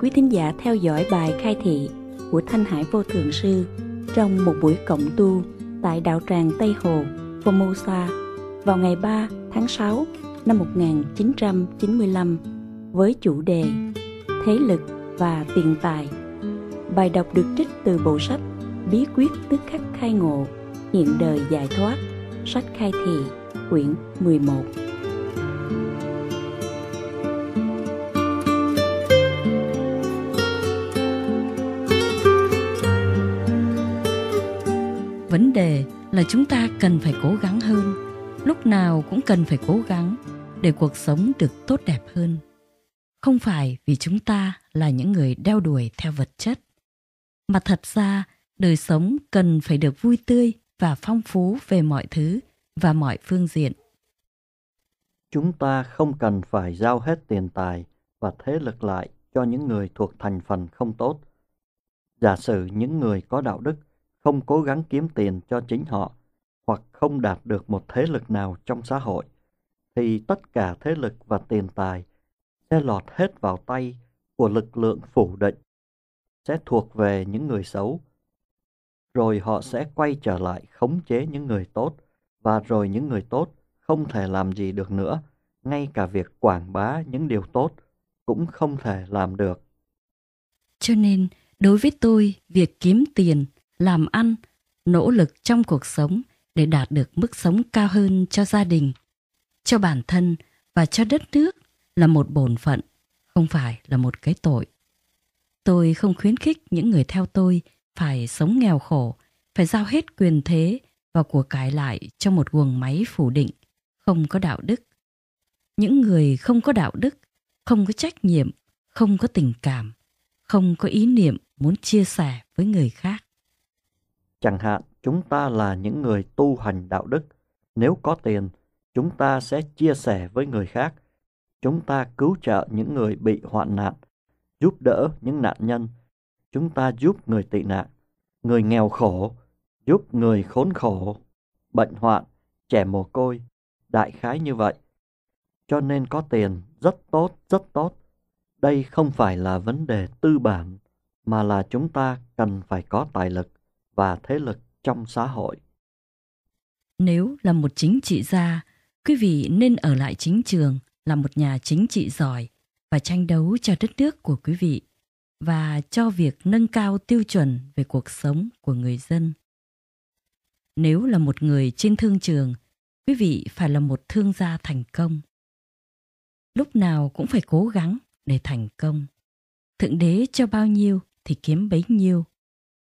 quý thính giả theo dõi bài khai thị của Thanh Hải Vô Thượng Sư trong một buổi cộng tu tại đạo tràng Tây Hồ, Formosa vào ngày 3 tháng 6 năm 1995 với chủ đề Thế lực và tiền tài. Bài đọc được trích từ bộ sách Bí quyết tức khắc khai ngộ, hiện đời giải thoát, sách khai thị, quyển 11. chúng ta cần phải cố gắng hơn lúc nào cũng cần phải cố gắng để cuộc sống được tốt đẹp hơn không phải vì chúng ta là những người đeo đuổi theo vật chất mà thật ra đời sống cần phải được vui tươi và phong phú về mọi thứ và mọi phương diện chúng ta không cần phải giao hết tiền tài và thế lực lại cho những người thuộc thành phần không tốt giả sử những người có đạo đức không cố gắng kiếm tiền cho chính họ hoặc không đạt được một thế lực nào trong xã hội, thì tất cả thế lực và tiền tài sẽ lọt hết vào tay của lực lượng phủ định, sẽ thuộc về những người xấu. Rồi họ sẽ quay trở lại khống chế những người tốt, và rồi những người tốt không thể làm gì được nữa, ngay cả việc quảng bá những điều tốt cũng không thể làm được. Cho nên, đối với tôi, việc kiếm tiền, làm ăn, nỗ lực trong cuộc sống để đạt được mức sống cao hơn cho gia đình, cho bản thân và cho đất nước là một bổn phận, không phải là một cái tội. Tôi không khuyến khích những người theo tôi phải sống nghèo khổ, phải giao hết quyền thế và của cải lại cho một guồng máy phủ định, không có đạo đức. Những người không có đạo đức, không có trách nhiệm, không có tình cảm, không có ý niệm muốn chia sẻ với người khác. Chẳng hạn, chúng ta là những người tu hành đạo đức. Nếu có tiền, chúng ta sẽ chia sẻ với người khác. Chúng ta cứu trợ những người bị hoạn nạn, giúp đỡ những nạn nhân. Chúng ta giúp người tị nạn, người nghèo khổ, giúp người khốn khổ, bệnh hoạn, trẻ mồ côi, đại khái như vậy. Cho nên có tiền rất tốt, rất tốt. Đây không phải là vấn đề tư bản, mà là chúng ta cần phải có tài lực và thế lực trong xã hội. Nếu là một chính trị gia, quý vị nên ở lại chính trường là một nhà chính trị giỏi và tranh đấu cho đất nước của quý vị và cho việc nâng cao tiêu chuẩn về cuộc sống của người dân. Nếu là một người trên thương trường, quý vị phải là một thương gia thành công. Lúc nào cũng phải cố gắng để thành công. Thượng đế cho bao nhiêu thì kiếm bấy nhiêu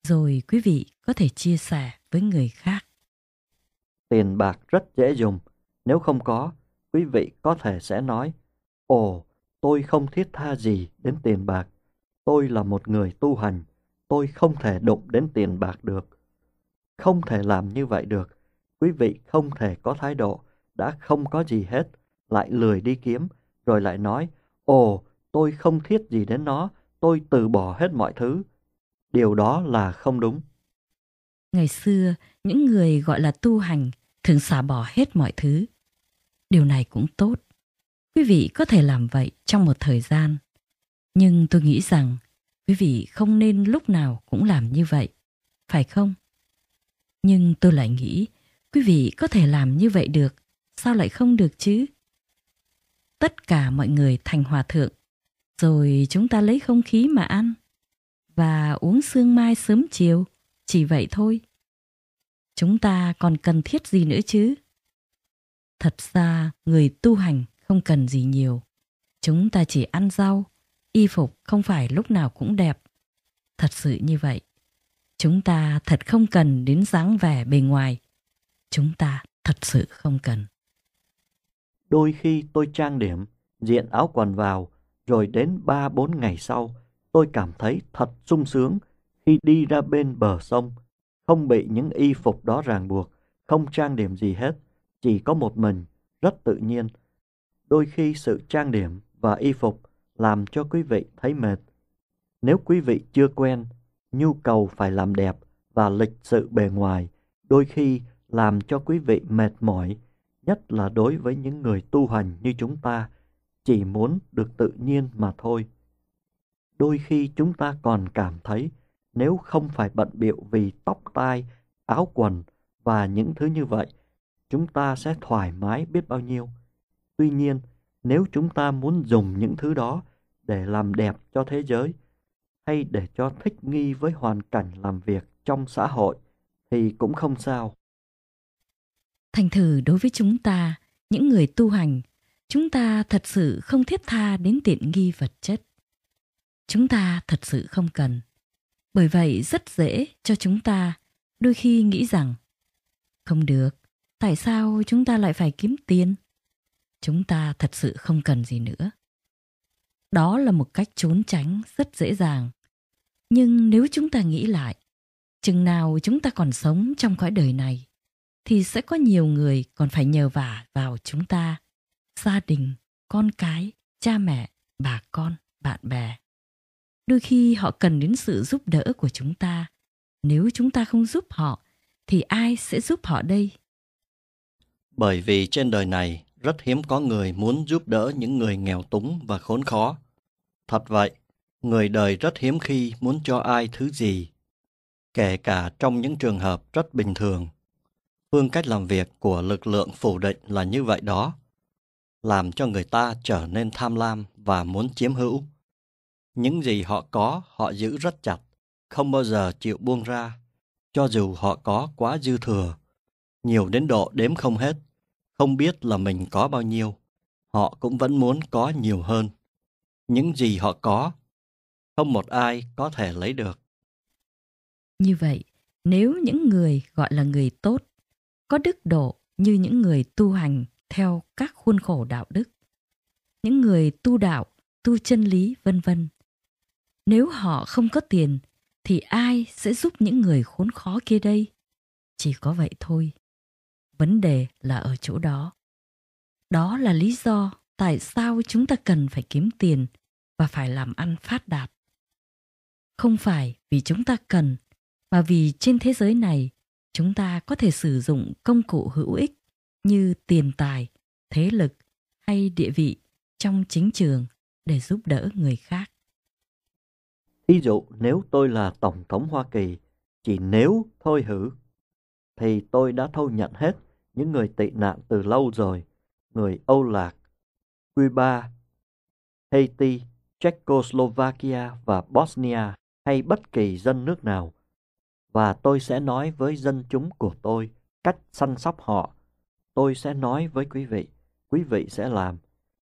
rồi quý vị có thể chia sẻ với người khác. Tiền bạc rất dễ dùng, nếu không có, quý vị có thể sẽ nói, Ồ, tôi không thiết tha gì đến tiền bạc, tôi là một người tu hành, tôi không thể đụng đến tiền bạc được. Không thể làm như vậy được, quý vị không thể có thái độ, đã không có gì hết, lại lười đi kiếm, rồi lại nói, Ồ, tôi không thiết gì đến nó, tôi từ bỏ hết mọi thứ, điều đó là không đúng. Ngày xưa, những người gọi là tu hành thường xả bỏ hết mọi thứ. Điều này cũng tốt. Quý vị có thể làm vậy trong một thời gian. Nhưng tôi nghĩ rằng quý vị không nên lúc nào cũng làm như vậy, phải không? Nhưng tôi lại nghĩ quý vị có thể làm như vậy được, sao lại không được chứ? Tất cả mọi người thành hòa thượng, rồi chúng ta lấy không khí mà ăn và uống sương mai sớm chiều, chỉ vậy thôi. Chúng ta còn cần thiết gì nữa chứ? Thật ra, người tu hành không cần gì nhiều. Chúng ta chỉ ăn rau, y phục không phải lúc nào cũng đẹp. Thật sự như vậy. Chúng ta thật không cần đến dáng vẻ bề ngoài. Chúng ta thật sự không cần. Đôi khi tôi trang điểm, diện áo quần vào, rồi đến 3-4 ngày sau, tôi cảm thấy thật sung sướng khi đi ra bên bờ sông, không bị những y phục đó ràng buộc, không trang điểm gì hết, chỉ có một mình, rất tự nhiên. Đôi khi sự trang điểm và y phục làm cho quý vị thấy mệt. Nếu quý vị chưa quen, nhu cầu phải làm đẹp và lịch sự bề ngoài đôi khi làm cho quý vị mệt mỏi, nhất là đối với những người tu hành như chúng ta, chỉ muốn được tự nhiên mà thôi đôi khi chúng ta còn cảm thấy nếu không phải bận biệu vì tóc tai, áo quần và những thứ như vậy, chúng ta sẽ thoải mái biết bao nhiêu. Tuy nhiên, nếu chúng ta muốn dùng những thứ đó để làm đẹp cho thế giới hay để cho thích nghi với hoàn cảnh làm việc trong xã hội thì cũng không sao. Thành thử đối với chúng ta, những người tu hành, chúng ta thật sự không thiết tha đến tiện nghi vật chất chúng ta thật sự không cần. Bởi vậy rất dễ cho chúng ta đôi khi nghĩ rằng không được, tại sao chúng ta lại phải kiếm tiền? Chúng ta thật sự không cần gì nữa. Đó là một cách trốn tránh rất dễ dàng. Nhưng nếu chúng ta nghĩ lại, chừng nào chúng ta còn sống trong cõi đời này thì sẽ có nhiều người còn phải nhờ vả vào chúng ta gia đình con cái cha mẹ bà con bạn bè đôi khi họ cần đến sự giúp đỡ của chúng ta nếu chúng ta không giúp họ thì ai sẽ giúp họ đây bởi vì trên đời này rất hiếm có người muốn giúp đỡ những người nghèo túng và khốn khó thật vậy người đời rất hiếm khi muốn cho ai thứ gì kể cả trong những trường hợp rất bình thường phương cách làm việc của lực lượng phủ định là như vậy đó làm cho người ta trở nên tham lam và muốn chiếm hữu những gì họ có họ giữ rất chặt không bao giờ chịu buông ra cho dù họ có quá dư thừa nhiều đến độ đếm không hết không biết là mình có bao nhiêu họ cũng vẫn muốn có nhiều hơn những gì họ có không một ai có thể lấy được như vậy nếu những người gọi là người tốt có đức độ như những người tu hành theo các khuôn khổ đạo đức những người tu đạo tu chân lý vân vân nếu họ không có tiền, thì ai sẽ giúp những người khốn khó kia đây? Chỉ có vậy thôi. Vấn đề là ở chỗ đó. Đó là lý do tại sao chúng ta cần phải kiếm tiền và phải làm ăn phát đạt. Không phải vì chúng ta cần, mà vì trên thế giới này chúng ta có thể sử dụng công cụ hữu ích như tiền tài, thế lực hay địa vị trong chính trường để giúp đỡ người khác ý dụ, nếu tôi là Tổng thống Hoa Kỳ, chỉ nếu thôi hử, thì tôi đã thâu nhận hết những người tị nạn từ lâu rồi, người Âu Lạc, Cuba, Haiti, Czechoslovakia và Bosnia hay bất kỳ dân nước nào. Và tôi sẽ nói với dân chúng của tôi cách săn sóc họ. Tôi sẽ nói với quý vị, quý vị sẽ làm.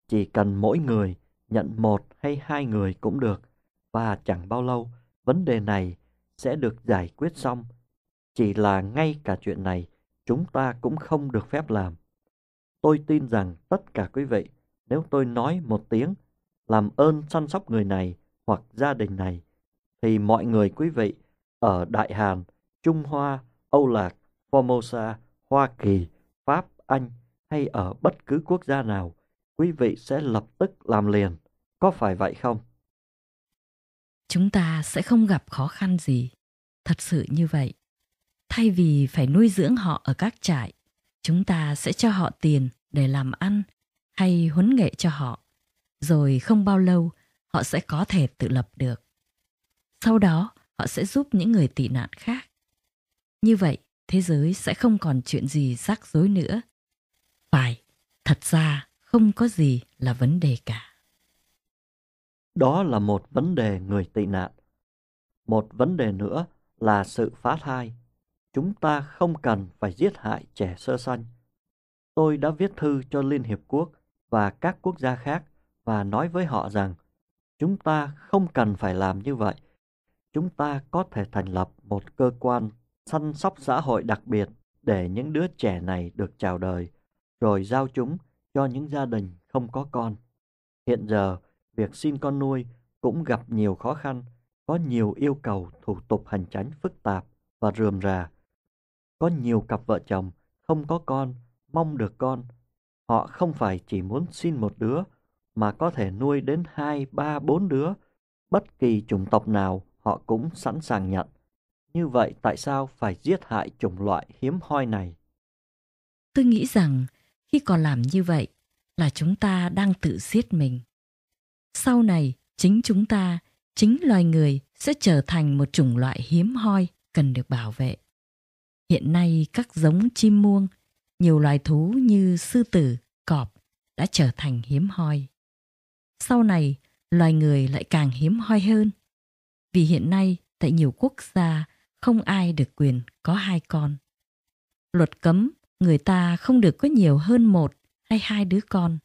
Chỉ cần mỗi người nhận một hay hai người cũng được và chẳng bao lâu vấn đề này sẽ được giải quyết xong. Chỉ là ngay cả chuyện này chúng ta cũng không được phép làm. Tôi tin rằng tất cả quý vị, nếu tôi nói một tiếng, làm ơn săn sóc người này hoặc gia đình này, thì mọi người quý vị ở Đại Hàn, Trung Hoa, Âu Lạc, Formosa, Hoa Kỳ, Pháp, Anh hay ở bất cứ quốc gia nào, quý vị sẽ lập tức làm liền. Có phải vậy không? chúng ta sẽ không gặp khó khăn gì thật sự như vậy thay vì phải nuôi dưỡng họ ở các trại chúng ta sẽ cho họ tiền để làm ăn hay huấn nghệ cho họ rồi không bao lâu họ sẽ có thể tự lập được sau đó họ sẽ giúp những người tị nạn khác như vậy thế giới sẽ không còn chuyện gì rắc rối nữa phải thật ra không có gì là vấn đề cả đó là một vấn đề người tị nạn. Một vấn đề nữa là sự phá thai. Chúng ta không cần phải giết hại trẻ sơ sanh. Tôi đã viết thư cho Liên Hiệp Quốc và các quốc gia khác và nói với họ rằng chúng ta không cần phải làm như vậy. Chúng ta có thể thành lập một cơ quan săn sóc xã hội đặc biệt để những đứa trẻ này được chào đời, rồi giao chúng cho những gia đình không có con. Hiện giờ, việc xin con nuôi cũng gặp nhiều khó khăn, có nhiều yêu cầu thủ tục hành chính phức tạp và rườm rà. Có nhiều cặp vợ chồng không có con, mong được con. Họ không phải chỉ muốn xin một đứa mà có thể nuôi đến hai, ba, bốn đứa, bất kỳ chủng tộc nào họ cũng sẵn sàng nhận. Như vậy tại sao phải giết hại chủng loại hiếm hoi này? Tôi nghĩ rằng khi còn làm như vậy là chúng ta đang tự giết mình sau này chính chúng ta chính loài người sẽ trở thành một chủng loại hiếm hoi cần được bảo vệ hiện nay các giống chim muông nhiều loài thú như sư tử cọp đã trở thành hiếm hoi sau này loài người lại càng hiếm hoi hơn vì hiện nay tại nhiều quốc gia không ai được quyền có hai con luật cấm người ta không được có nhiều hơn một hay hai đứa con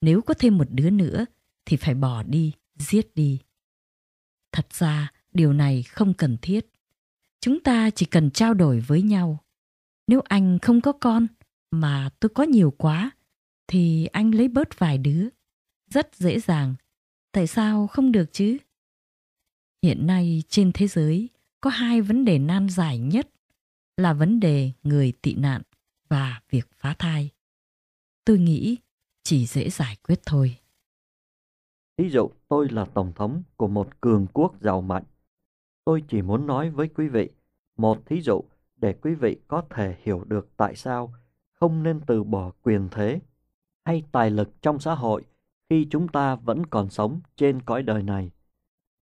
nếu có thêm một đứa nữa thì phải bỏ đi, giết đi. Thật ra, điều này không cần thiết. Chúng ta chỉ cần trao đổi với nhau. Nếu anh không có con mà tôi có nhiều quá thì anh lấy bớt vài đứa. Rất dễ dàng. Tại sao không được chứ? Hiện nay trên thế giới có hai vấn đề nan giải nhất là vấn đề người tị nạn và việc phá thai. Tôi nghĩ chỉ dễ giải quyết thôi. Ví dụ tôi là Tổng thống của một cường quốc giàu mạnh. Tôi chỉ muốn nói với quý vị một thí dụ để quý vị có thể hiểu được tại sao không nên từ bỏ quyền thế hay tài lực trong xã hội khi chúng ta vẫn còn sống trên cõi đời này.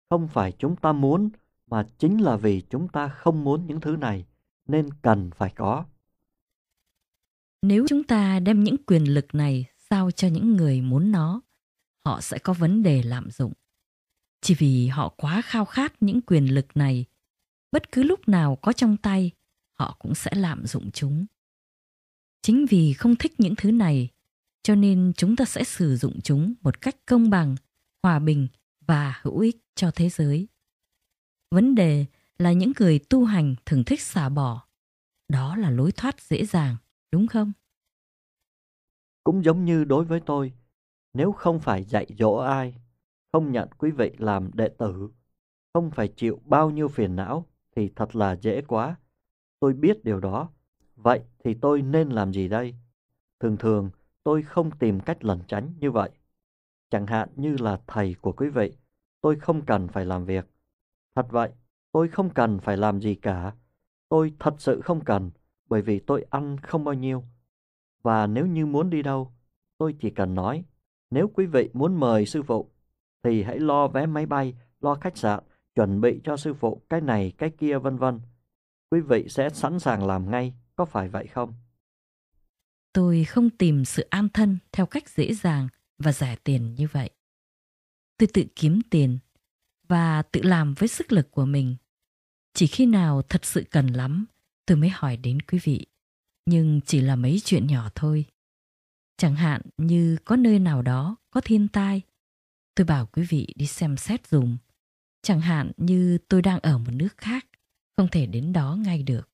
Không phải chúng ta muốn mà chính là vì chúng ta không muốn những thứ này nên cần phải có. Nếu chúng ta đem những quyền lực này sao cho những người muốn nó, họ sẽ có vấn đề lạm dụng. Chỉ vì họ quá khao khát những quyền lực này, bất cứ lúc nào có trong tay, họ cũng sẽ lạm dụng chúng. Chính vì không thích những thứ này, cho nên chúng ta sẽ sử dụng chúng một cách công bằng, hòa bình và hữu ích cho thế giới. Vấn đề là những người tu hành thường thích xả bỏ. Đó là lối thoát dễ dàng, đúng không? Cũng giống như đối với tôi, nếu không phải dạy dỗ ai, không nhận quý vị làm đệ tử, không phải chịu bao nhiêu phiền não thì thật là dễ quá. Tôi biết điều đó, vậy thì tôi nên làm gì đây? Thường thường tôi không tìm cách lẩn tránh như vậy. Chẳng hạn như là thầy của quý vị, tôi không cần phải làm việc. Thật vậy, tôi không cần phải làm gì cả. Tôi thật sự không cần, bởi vì tôi ăn không bao nhiêu. Và nếu như muốn đi đâu, tôi chỉ cần nói nếu quý vị muốn mời sư phụ, thì hãy lo vé máy bay, lo khách sạn, chuẩn bị cho sư phụ cái này, cái kia vân vân. Quý vị sẽ sẵn sàng làm ngay, có phải vậy không? Tôi không tìm sự an thân theo cách dễ dàng và rẻ tiền như vậy. Tôi tự kiếm tiền và tự làm với sức lực của mình. Chỉ khi nào thật sự cần lắm, tôi mới hỏi đến quý vị. Nhưng chỉ là mấy chuyện nhỏ thôi. Chẳng hạn như có nơi nào đó có thiên tai, tôi bảo quý vị đi xem xét dùm. Chẳng hạn như tôi đang ở một nước khác, không thể đến đó ngay được.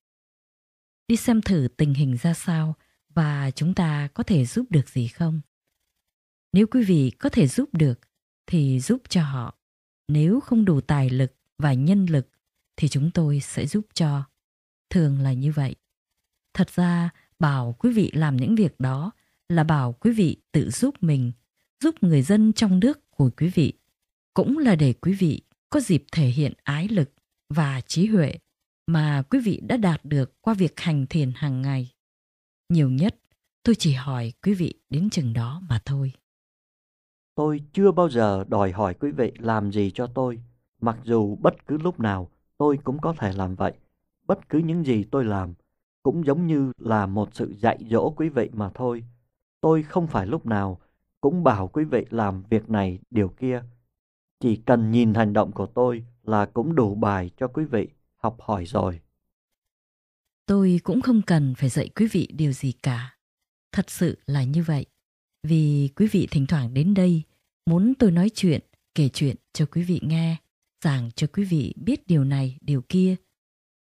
Đi xem thử tình hình ra sao và chúng ta có thể giúp được gì không? Nếu quý vị có thể giúp được thì giúp cho họ. Nếu không đủ tài lực và nhân lực thì chúng tôi sẽ giúp cho. Thường là như vậy. Thật ra bảo quý vị làm những việc đó là bảo quý vị tự giúp mình, giúp người dân trong nước của quý vị, cũng là để quý vị có dịp thể hiện ái lực và trí huệ mà quý vị đã đạt được qua việc hành thiền hàng ngày. Nhiều nhất, tôi chỉ hỏi quý vị đến chừng đó mà thôi. Tôi chưa bao giờ đòi hỏi quý vị làm gì cho tôi, mặc dù bất cứ lúc nào tôi cũng có thể làm vậy. Bất cứ những gì tôi làm cũng giống như là một sự dạy dỗ quý vị mà thôi. Tôi không phải lúc nào cũng bảo quý vị làm việc này điều kia. Chỉ cần nhìn hành động của tôi là cũng đủ bài cho quý vị học hỏi rồi. Tôi cũng không cần phải dạy quý vị điều gì cả. Thật sự là như vậy. Vì quý vị thỉnh thoảng đến đây muốn tôi nói chuyện, kể chuyện cho quý vị nghe, giảng cho quý vị biết điều này, điều kia.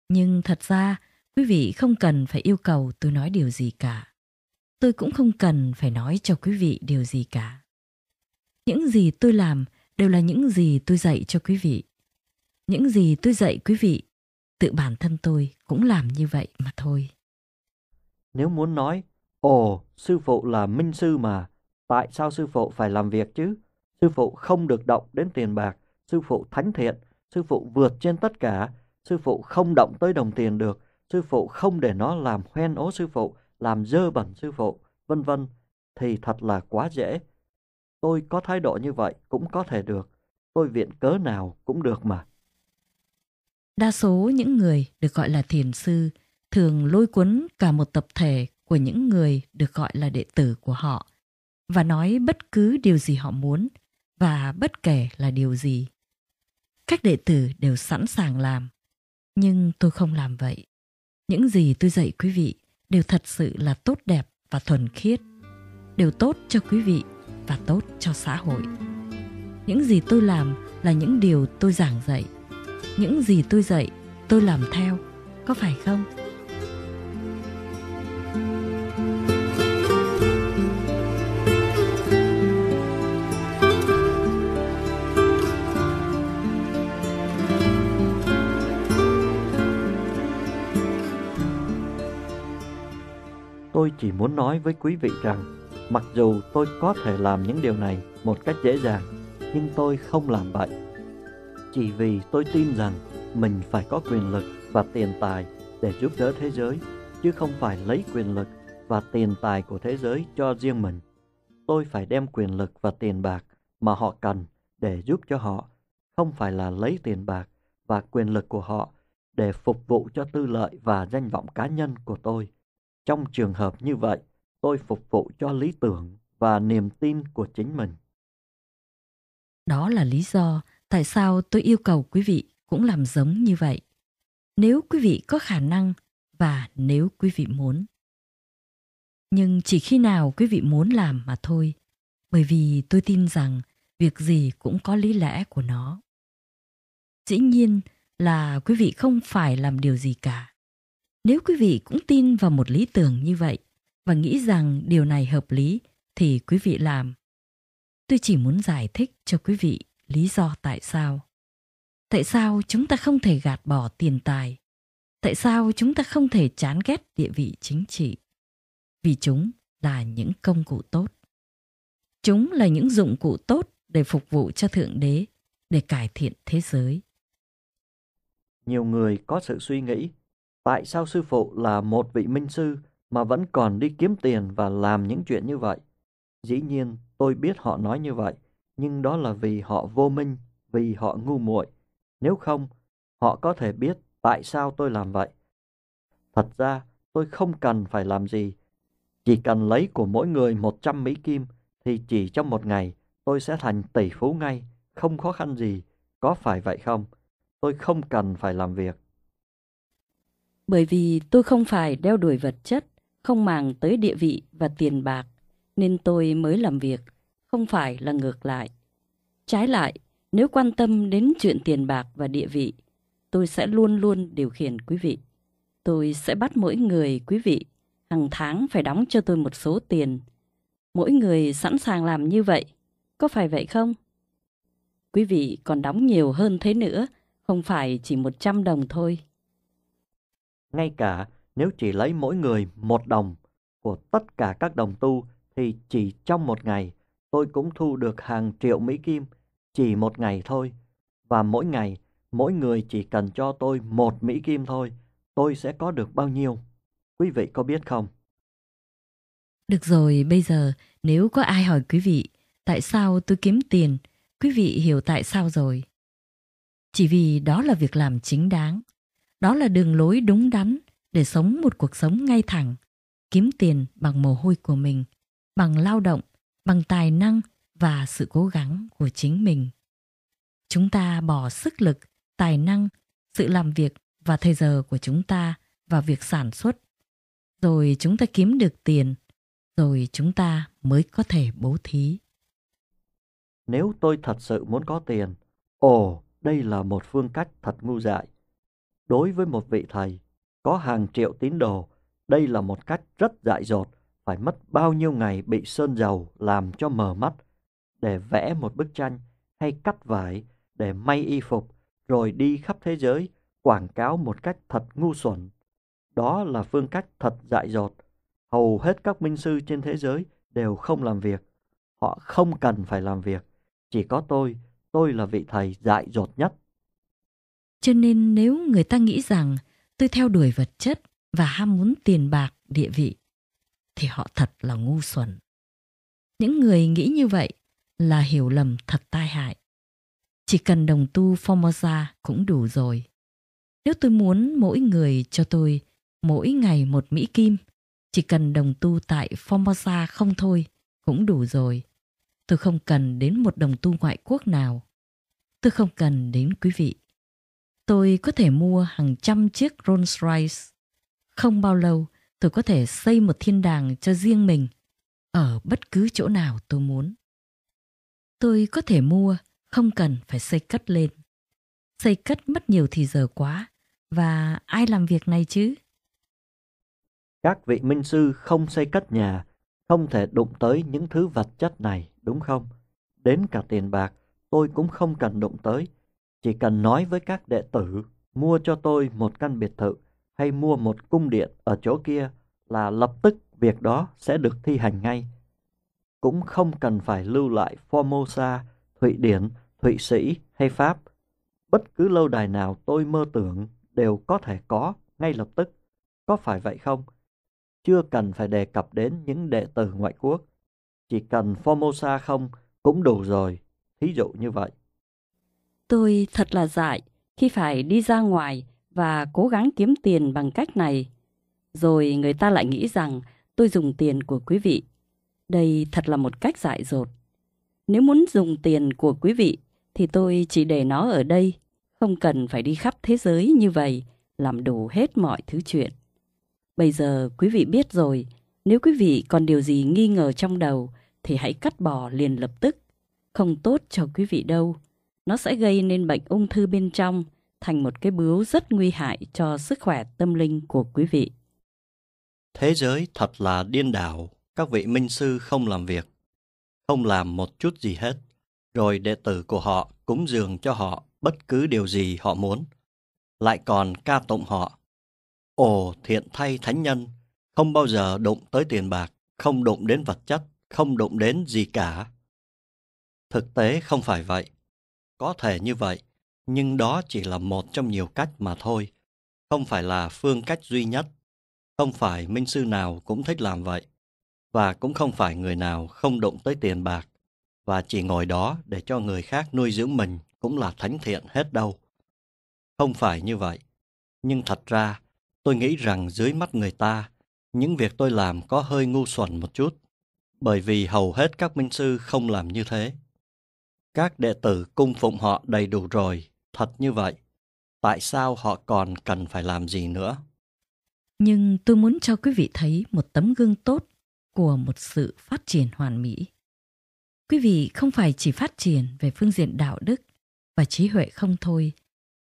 Nhưng thật ra, quý vị không cần phải yêu cầu tôi nói điều gì cả tôi cũng không cần phải nói cho quý vị điều gì cả. Những gì tôi làm đều là những gì tôi dạy cho quý vị. Những gì tôi dạy quý vị, tự bản thân tôi cũng làm như vậy mà thôi. Nếu muốn nói, ồ, sư phụ là minh sư mà, tại sao sư phụ phải làm việc chứ? Sư phụ không được động đến tiền bạc, sư phụ thánh thiện, sư phụ vượt trên tất cả, sư phụ không động tới đồng tiền được, sư phụ không để nó làm hoen ố sư phụ, làm dơ bẩn sư phụ, vân vân thì thật là quá dễ. Tôi có thái độ như vậy cũng có thể được, tôi viện cớ nào cũng được mà. Đa số những người được gọi là thiền sư thường lôi cuốn cả một tập thể của những người được gọi là đệ tử của họ và nói bất cứ điều gì họ muốn và bất kể là điều gì. Các đệ tử đều sẵn sàng làm, nhưng tôi không làm vậy. Những gì tôi dạy quý vị đều thật sự là tốt đẹp và thuần khiết đều tốt cho quý vị và tốt cho xã hội những gì tôi làm là những điều tôi giảng dạy những gì tôi dạy tôi làm theo có phải không Tôi chỉ muốn nói với quý vị rằng, mặc dù tôi có thể làm những điều này một cách dễ dàng, nhưng tôi không làm vậy. Chỉ vì tôi tin rằng mình phải có quyền lực và tiền tài để giúp đỡ thế giới, chứ không phải lấy quyền lực và tiền tài của thế giới cho riêng mình. Tôi phải đem quyền lực và tiền bạc mà họ cần để giúp cho họ, không phải là lấy tiền bạc và quyền lực của họ để phục vụ cho tư lợi và danh vọng cá nhân của tôi. Trong trường hợp như vậy, tôi phục vụ cho lý tưởng và niềm tin của chính mình. Đó là lý do tại sao tôi yêu cầu quý vị cũng làm giống như vậy. Nếu quý vị có khả năng và nếu quý vị muốn. Nhưng chỉ khi nào quý vị muốn làm mà thôi, bởi vì tôi tin rằng việc gì cũng có lý lẽ của nó. Dĩ nhiên là quý vị không phải làm điều gì cả. Nếu quý vị cũng tin vào một lý tưởng như vậy và nghĩ rằng điều này hợp lý thì quý vị làm. Tôi chỉ muốn giải thích cho quý vị lý do tại sao. Tại sao chúng ta không thể gạt bỏ tiền tài? Tại sao chúng ta không thể chán ghét địa vị chính trị? Vì chúng là những công cụ tốt. Chúng là những dụng cụ tốt để phục vụ cho Thượng Đế, để cải thiện thế giới. Nhiều người có sự suy nghĩ Tại sao sư phụ là một vị minh sư mà vẫn còn đi kiếm tiền và làm những chuyện như vậy? Dĩ nhiên, tôi biết họ nói như vậy, nhưng đó là vì họ vô minh, vì họ ngu muội. Nếu không, họ có thể biết tại sao tôi làm vậy. Thật ra, tôi không cần phải làm gì. Chỉ cần lấy của mỗi người 100 Mỹ Kim thì chỉ trong một ngày tôi sẽ thành tỷ phú ngay, không khó khăn gì. Có phải vậy không? Tôi không cần phải làm việc. Bởi vì tôi không phải đeo đuổi vật chất, không màng tới địa vị và tiền bạc, nên tôi mới làm việc, không phải là ngược lại. Trái lại, nếu quan tâm đến chuyện tiền bạc và địa vị, tôi sẽ luôn luôn điều khiển quý vị. Tôi sẽ bắt mỗi người quý vị hàng tháng phải đóng cho tôi một số tiền. Mỗi người sẵn sàng làm như vậy, có phải vậy không? Quý vị còn đóng nhiều hơn thế nữa, không phải chỉ một trăm đồng thôi. Ngay cả nếu chỉ lấy mỗi người một đồng của tất cả các đồng tu thì chỉ trong một ngày tôi cũng thu được hàng triệu Mỹ Kim, chỉ một ngày thôi. Và mỗi ngày, mỗi người chỉ cần cho tôi một Mỹ Kim thôi, tôi sẽ có được bao nhiêu? Quý vị có biết không? Được rồi, bây giờ nếu có ai hỏi quý vị tại sao tôi kiếm tiền, quý vị hiểu tại sao rồi. Chỉ vì đó là việc làm chính đáng, đó là đường lối đúng đắn để sống một cuộc sống ngay thẳng, kiếm tiền bằng mồ hôi của mình, bằng lao động, bằng tài năng và sự cố gắng của chính mình. Chúng ta bỏ sức lực, tài năng, sự làm việc và thời giờ của chúng ta vào việc sản xuất. Rồi chúng ta kiếm được tiền, rồi chúng ta mới có thể bố thí. Nếu tôi thật sự muốn có tiền, ồ, đây là một phương cách thật ngu dại đối với một vị thầy có hàng triệu tín đồ, đây là một cách rất dại dột, phải mất bao nhiêu ngày bị sơn dầu làm cho mờ mắt để vẽ một bức tranh hay cắt vải để may y phục rồi đi khắp thế giới quảng cáo một cách thật ngu xuẩn. Đó là phương cách thật dại dột. Hầu hết các minh sư trên thế giới đều không làm việc. Họ không cần phải làm việc. Chỉ có tôi, tôi là vị thầy dại dột nhất. Cho nên nếu người ta nghĩ rằng tôi theo đuổi vật chất và ham muốn tiền bạc, địa vị, thì họ thật là ngu xuẩn. Những người nghĩ như vậy là hiểu lầm thật tai hại. Chỉ cần đồng tu Formosa cũng đủ rồi. Nếu tôi muốn mỗi người cho tôi mỗi ngày một Mỹ Kim, chỉ cần đồng tu tại Formosa không thôi cũng đủ rồi. Tôi không cần đến một đồng tu ngoại quốc nào. Tôi không cần đến quý vị tôi có thể mua hàng trăm chiếc Rolls-Royce. Không bao lâu, tôi có thể xây một thiên đàng cho riêng mình ở bất cứ chỗ nào tôi muốn. Tôi có thể mua, không cần phải xây cất lên. Xây cất mất nhiều thì giờ quá, và ai làm việc này chứ? Các vị minh sư không xây cất nhà, không thể đụng tới những thứ vật chất này, đúng không? Đến cả tiền bạc, tôi cũng không cần đụng tới chỉ cần nói với các đệ tử mua cho tôi một căn biệt thự hay mua một cung điện ở chỗ kia là lập tức việc đó sẽ được thi hành ngay. Cũng không cần phải lưu lại Formosa, Thụy Điển, Thụy Sĩ hay Pháp. Bất cứ lâu đài nào tôi mơ tưởng đều có thể có ngay lập tức. Có phải vậy không? Chưa cần phải đề cập đến những đệ tử ngoại quốc. Chỉ cần Formosa không cũng đủ rồi. Thí dụ như vậy. Tôi thật là dại khi phải đi ra ngoài và cố gắng kiếm tiền bằng cách này. Rồi người ta lại nghĩ rằng tôi dùng tiền của quý vị. Đây thật là một cách dại dột. Nếu muốn dùng tiền của quý vị thì tôi chỉ để nó ở đây, không cần phải đi khắp thế giới như vậy, làm đủ hết mọi thứ chuyện. Bây giờ quý vị biết rồi, nếu quý vị còn điều gì nghi ngờ trong đầu thì hãy cắt bỏ liền lập tức. Không tốt cho quý vị đâu nó sẽ gây nên bệnh ung thư bên trong thành một cái bướu rất nguy hại cho sức khỏe tâm linh của quý vị. Thế giới thật là điên đảo, các vị minh sư không làm việc, không làm một chút gì hết, rồi đệ tử của họ cúng dường cho họ bất cứ điều gì họ muốn, lại còn ca tụng họ. Ồ thiện thay thánh nhân, không bao giờ đụng tới tiền bạc, không đụng đến vật chất, không đụng đến gì cả. Thực tế không phải vậy. Có thể như vậy, nhưng đó chỉ là một trong nhiều cách mà thôi, không phải là phương cách duy nhất. Không phải minh sư nào cũng thích làm vậy, và cũng không phải người nào không động tới tiền bạc, và chỉ ngồi đó để cho người khác nuôi dưỡng mình cũng là thánh thiện hết đâu. Không phải như vậy, nhưng thật ra tôi nghĩ rằng dưới mắt người ta, những việc tôi làm có hơi ngu xuẩn một chút, bởi vì hầu hết các minh sư không làm như thế các đệ tử cung phụng họ đầy đủ rồi, thật như vậy. Tại sao họ còn cần phải làm gì nữa? Nhưng tôi muốn cho quý vị thấy một tấm gương tốt của một sự phát triển hoàn mỹ. Quý vị không phải chỉ phát triển về phương diện đạo đức và trí huệ không thôi,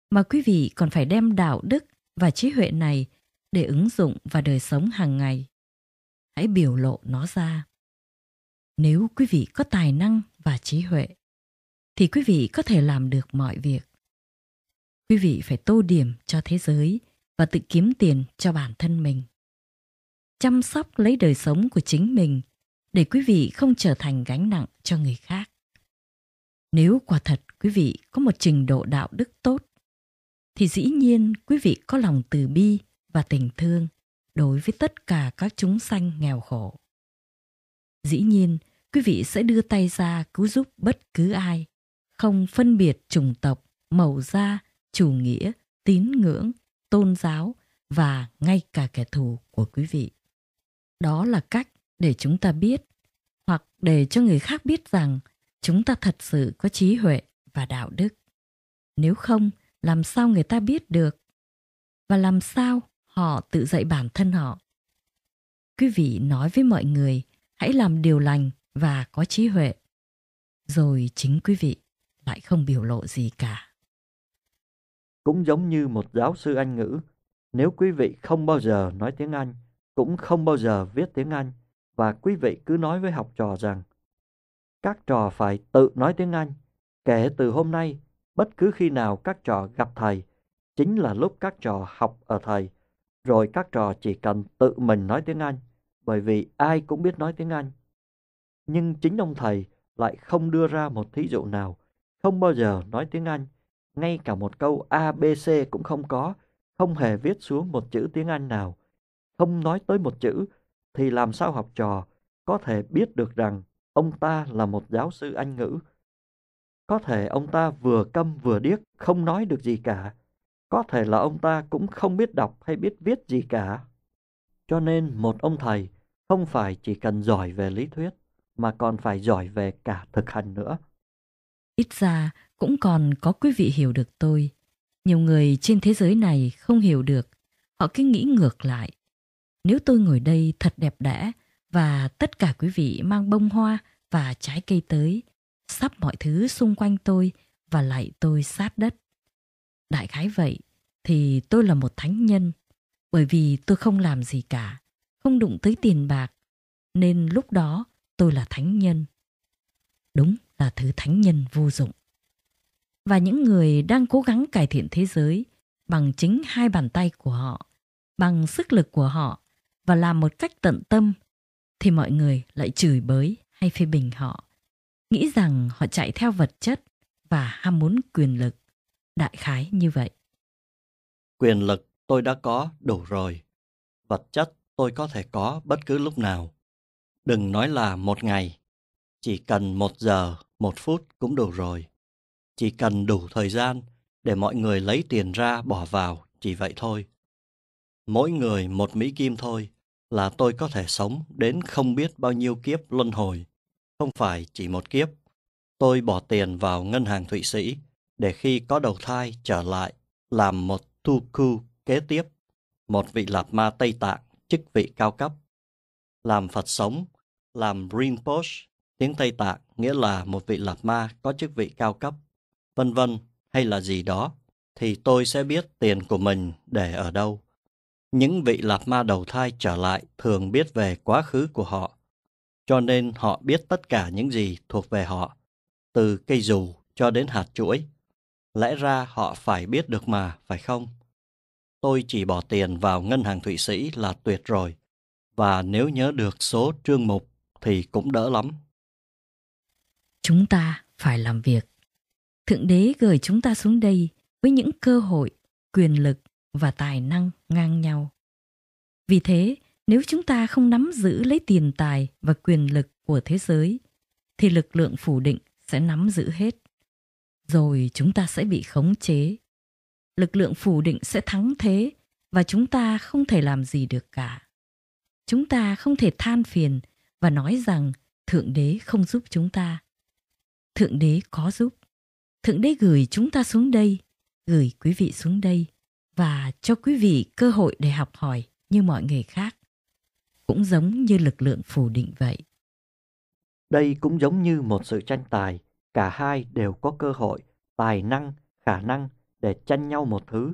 mà quý vị còn phải đem đạo đức và trí huệ này để ứng dụng vào đời sống hàng ngày. Hãy biểu lộ nó ra. Nếu quý vị có tài năng và trí huệ, thì quý vị có thể làm được mọi việc. Quý vị phải tô điểm cho thế giới và tự kiếm tiền cho bản thân mình. Chăm sóc lấy đời sống của chính mình để quý vị không trở thành gánh nặng cho người khác. Nếu quả thật quý vị có một trình độ đạo đức tốt, thì dĩ nhiên quý vị có lòng từ bi và tình thương đối với tất cả các chúng sanh nghèo khổ. Dĩ nhiên, quý vị sẽ đưa tay ra cứu giúp bất cứ ai không phân biệt chủng tộc, màu da, chủ nghĩa, tín ngưỡng, tôn giáo và ngay cả kẻ thù của quý vị. Đó là cách để chúng ta biết hoặc để cho người khác biết rằng chúng ta thật sự có trí huệ và đạo đức. Nếu không, làm sao người ta biết được? Và làm sao họ tự dạy bản thân họ? Quý vị nói với mọi người, hãy làm điều lành và có trí huệ. Rồi chính quý vị lại không biểu lộ gì cả. Cũng giống như một giáo sư Anh ngữ, nếu quý vị không bao giờ nói tiếng Anh, cũng không bao giờ viết tiếng Anh, và quý vị cứ nói với học trò rằng các trò phải tự nói tiếng Anh. Kể từ hôm nay, bất cứ khi nào các trò gặp thầy, chính là lúc các trò học ở thầy. Rồi các trò chỉ cần tự mình nói tiếng Anh, bởi vì ai cũng biết nói tiếng Anh. Nhưng chính ông thầy lại không đưa ra một thí dụ nào không bao giờ nói tiếng Anh, ngay cả một câu ABC cũng không có, không hề viết xuống một chữ tiếng Anh nào, không nói tới một chữ, thì làm sao học trò có thể biết được rằng ông ta là một giáo sư Anh ngữ? Có thể ông ta vừa câm vừa điếc, không nói được gì cả. Có thể là ông ta cũng không biết đọc hay biết viết gì cả. Cho nên một ông thầy không phải chỉ cần giỏi về lý thuyết, mà còn phải giỏi về cả thực hành nữa. Ít ra cũng còn có quý vị hiểu được tôi. Nhiều người trên thế giới này không hiểu được, họ cứ nghĩ ngược lại. Nếu tôi ngồi đây thật đẹp đẽ và tất cả quý vị mang bông hoa và trái cây tới, sắp mọi thứ xung quanh tôi và lại tôi sát đất. Đại khái vậy thì tôi là một thánh nhân bởi vì tôi không làm gì cả, không đụng tới tiền bạc nên lúc đó tôi là thánh nhân. Đúng, là thứ thánh nhân vô dụng. Và những người đang cố gắng cải thiện thế giới bằng chính hai bàn tay của họ, bằng sức lực của họ và làm một cách tận tâm thì mọi người lại chửi bới hay phê bình họ, nghĩ rằng họ chạy theo vật chất và ham muốn quyền lực, đại khái như vậy. Quyền lực tôi đã có đủ rồi, vật chất tôi có thể có bất cứ lúc nào. Đừng nói là một ngày, chỉ cần một giờ một phút cũng đủ rồi. Chỉ cần đủ thời gian để mọi người lấy tiền ra bỏ vào, chỉ vậy thôi. Mỗi người một Mỹ Kim thôi là tôi có thể sống đến không biết bao nhiêu kiếp luân hồi, không phải chỉ một kiếp. Tôi bỏ tiền vào ngân hàng Thụy Sĩ để khi có đầu thai trở lại làm một tu khu kế tiếp, một vị lạt ma Tây Tạng chức vị cao cấp. Làm Phật sống, làm Rinpoche, tiếng Tây Tạng, nghĩa là một vị lạt ma có chức vị cao cấp, vân vân hay là gì đó, thì tôi sẽ biết tiền của mình để ở đâu. Những vị lạt ma đầu thai trở lại thường biết về quá khứ của họ, cho nên họ biết tất cả những gì thuộc về họ, từ cây dù cho đến hạt chuỗi. Lẽ ra họ phải biết được mà, phải không? Tôi chỉ bỏ tiền vào ngân hàng Thụy Sĩ là tuyệt rồi, và nếu nhớ được số trương mục thì cũng đỡ lắm. Chúng ta phải làm việc. Thượng đế gửi chúng ta xuống đây với những cơ hội, quyền lực và tài năng ngang nhau. Vì thế, nếu chúng ta không nắm giữ lấy tiền tài và quyền lực của thế giới, thì lực lượng phủ định sẽ nắm giữ hết. Rồi chúng ta sẽ bị khống chế. Lực lượng phủ định sẽ thắng thế và chúng ta không thể làm gì được cả. Chúng ta không thể than phiền và nói rằng Thượng Đế không giúp chúng ta Thượng Đế có giúp. Thượng Đế gửi chúng ta xuống đây, gửi quý vị xuống đây và cho quý vị cơ hội để học hỏi như mọi người khác. Cũng giống như lực lượng phủ định vậy. Đây cũng giống như một sự tranh tài, cả hai đều có cơ hội, tài năng, khả năng để tranh nhau một thứ.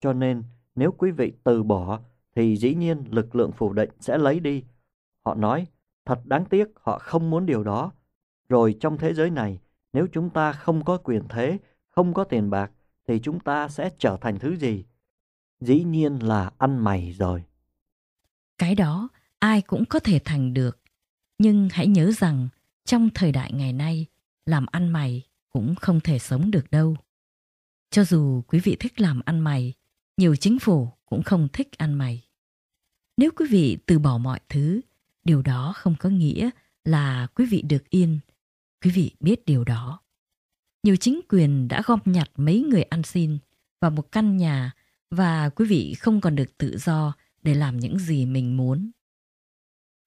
Cho nên, nếu quý vị từ bỏ thì dĩ nhiên lực lượng phủ định sẽ lấy đi. Họ nói, thật đáng tiếc họ không muốn điều đó, rồi trong thế giới này, nếu chúng ta không có quyền thế, không có tiền bạc, thì chúng ta sẽ trở thành thứ gì? Dĩ nhiên là ăn mày rồi. Cái đó ai cũng có thể thành được. Nhưng hãy nhớ rằng, trong thời đại ngày nay, làm ăn mày cũng không thể sống được đâu. Cho dù quý vị thích làm ăn mày, nhiều chính phủ cũng không thích ăn mày. Nếu quý vị từ bỏ mọi thứ, điều đó không có nghĩa là quý vị được yên. Quý vị biết điều đó. Nhiều chính quyền đã gom nhặt mấy người ăn xin vào một căn nhà và quý vị không còn được tự do để làm những gì mình muốn.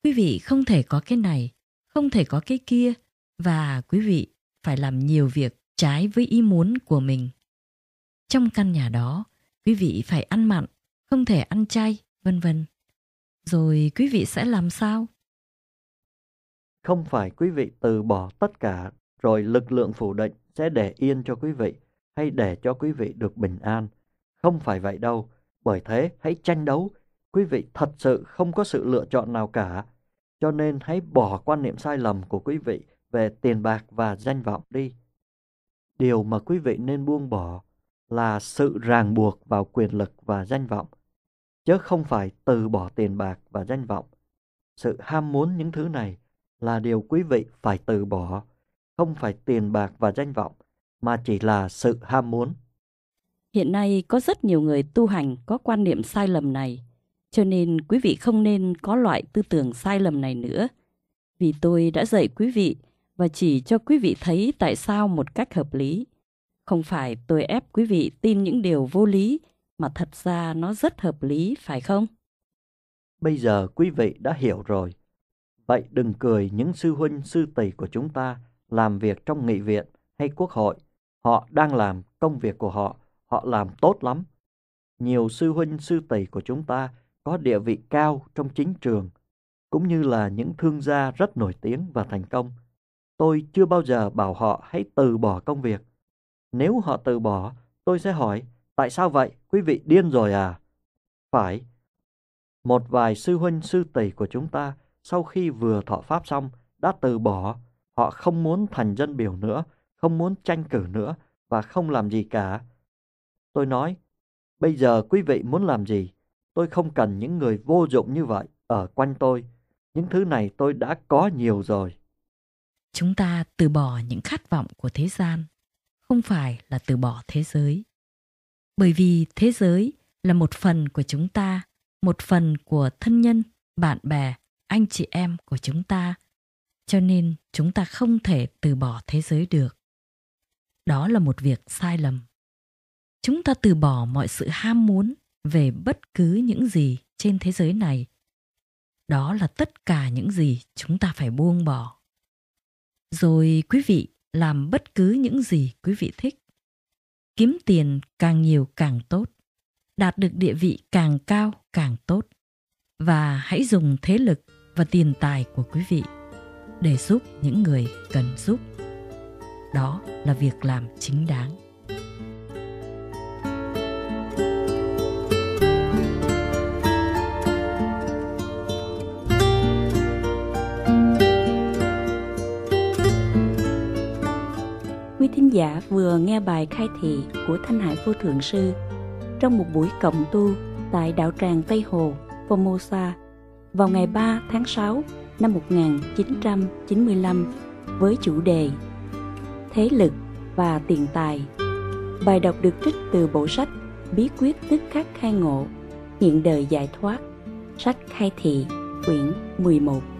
Quý vị không thể có cái này, không thể có cái kia và quý vị phải làm nhiều việc trái với ý muốn của mình. Trong căn nhà đó, quý vị phải ăn mặn, không thể ăn chay, vân vân. Rồi quý vị sẽ làm sao? Không phải quý vị từ bỏ tất cả rồi lực lượng phủ định sẽ để yên cho quý vị hay để cho quý vị được bình an. Không phải vậy đâu, bởi thế hãy tranh đấu. Quý vị thật sự không có sự lựa chọn nào cả. Cho nên hãy bỏ quan niệm sai lầm của quý vị về tiền bạc và danh vọng đi. Điều mà quý vị nên buông bỏ là sự ràng buộc vào quyền lực và danh vọng, chứ không phải từ bỏ tiền bạc và danh vọng. Sự ham muốn những thứ này là điều quý vị phải từ bỏ, không phải tiền bạc và danh vọng, mà chỉ là sự ham muốn. Hiện nay có rất nhiều người tu hành có quan niệm sai lầm này, cho nên quý vị không nên có loại tư tưởng sai lầm này nữa. Vì tôi đã dạy quý vị và chỉ cho quý vị thấy tại sao một cách hợp lý. Không phải tôi ép quý vị tin những điều vô lý, mà thật ra nó rất hợp lý, phải không? Bây giờ quý vị đã hiểu rồi Vậy đừng cười những sư huynh sư tỷ của chúng ta làm việc trong nghị viện hay quốc hội. Họ đang làm công việc của họ, họ làm tốt lắm. Nhiều sư huynh sư tỷ của chúng ta có địa vị cao trong chính trường, cũng như là những thương gia rất nổi tiếng và thành công. Tôi chưa bao giờ bảo họ hãy từ bỏ công việc. Nếu họ từ bỏ, tôi sẽ hỏi, tại sao vậy? Quý vị điên rồi à? Phải. Một vài sư huynh sư tỷ của chúng ta sau khi vừa thọ pháp xong đã từ bỏ, họ không muốn thành dân biểu nữa, không muốn tranh cử nữa và không làm gì cả. Tôi nói, bây giờ quý vị muốn làm gì? Tôi không cần những người vô dụng như vậy ở quanh tôi. Những thứ này tôi đã có nhiều rồi. Chúng ta từ bỏ những khát vọng của thế gian, không phải là từ bỏ thế giới. Bởi vì thế giới là một phần của chúng ta, một phần của thân nhân, bạn bè, anh chị em của chúng ta cho nên chúng ta không thể từ bỏ thế giới được đó là một việc sai lầm chúng ta từ bỏ mọi sự ham muốn về bất cứ những gì trên thế giới này đó là tất cả những gì chúng ta phải buông bỏ rồi quý vị làm bất cứ những gì quý vị thích kiếm tiền càng nhiều càng tốt đạt được địa vị càng cao càng tốt và hãy dùng thế lực và tiền tài của quý vị để giúp những người cần giúp. Đó là việc làm chính đáng. Quý thính giả vừa nghe bài khai thị của Thanh Hải Vô Thượng Sư trong một buổi cộng tu tại đạo tràng Tây Hồ, Formosa, vào ngày 3 tháng 6 năm 1995 với chủ đề Thế lực và tiền tài. Bài đọc được trích từ bộ sách Bí quyết tức khắc khai ngộ, hiện đời giải thoát, sách khai thị, quyển 11.